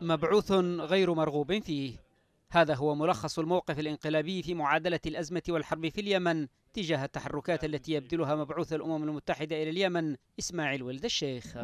مبعوث غير مرغوب فيه هذا هو ملخص الموقف الانقلابي في معادلة الأزمة والحرب في اليمن تجاه التحركات التي يبذلها مبعوث الأمم المتحدة إلى اليمن إسماعيل ولد الشيخ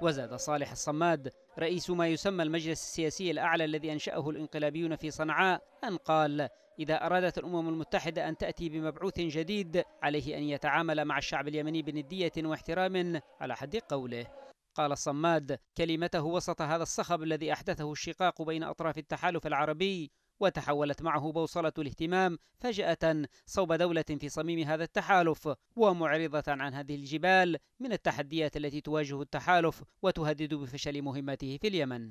وزاد صالح الصماد رئيس ما يسمى المجلس السياسي الأعلى الذي أنشأه الانقلابيون في صنعاء أن قال إذا أرادت الأمم المتحدة أن تأتي بمبعوث جديد عليه أن يتعامل مع الشعب اليمني بندية واحترام على حد قوله قال الصماد كلمته وسط هذا الصخب الذي أحدثه الشقاق بين أطراف التحالف العربي وتحولت معه بوصلة الاهتمام فجأة صوب دولة في صميم هذا التحالف ومعرضة عن هذه الجبال من التحديات التي تواجه التحالف وتهدد بفشل مهمته في اليمن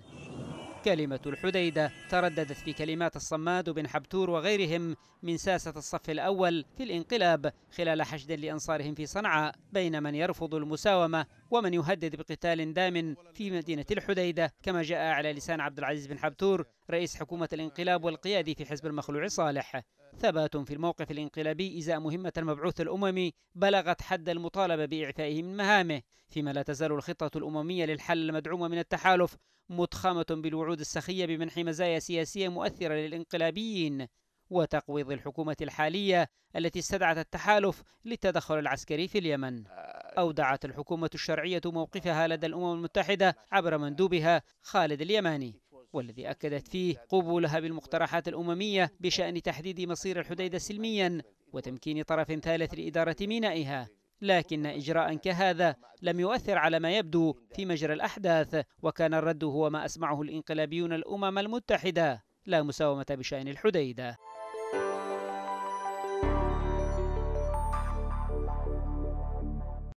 كلمة الحديدة ترددت في كلمات الصماد بن حبتور وغيرهم من ساسة الصف الأول في الانقلاب خلال حشد لأنصارهم في صنعاء بين من يرفض المساومة ومن يهدد بقتال دام في مدينة الحديدة كما جاء على لسان عبد العزيز بن حبتور رئيس حكومة الانقلاب والقيادي في حزب المخلوع صالح ثبات في الموقف الانقلابي إزاء مهمة المبعوث الأممي بلغت حد المطالبة بإعفائه من مهامه فيما لا تزال الخطة الأممية للحل المدعومة من التحالف مضخمة بالوعود السخية بمنح مزايا سياسية مؤثرة للإنقلابيين وتقويض الحكومة الحالية التي استدعت التحالف للتدخل العسكري في اليمن أودعت الحكومة الشرعية موقفها لدى الأمم المتحدة عبر مندوبها خالد اليماني والذي أكدت فيه قبولها بالمقترحات الأممية بشأن تحديد مصير الحديدة سلميا وتمكين طرف ثالث لإدارة مينائها لكن إجراء كهذا لم يؤثر على ما يبدو في مجرى الأحداث وكان الرد هو ما أسمعه الإنقلابيون الأمم المتحدة لا مساومة بشأن الحديدة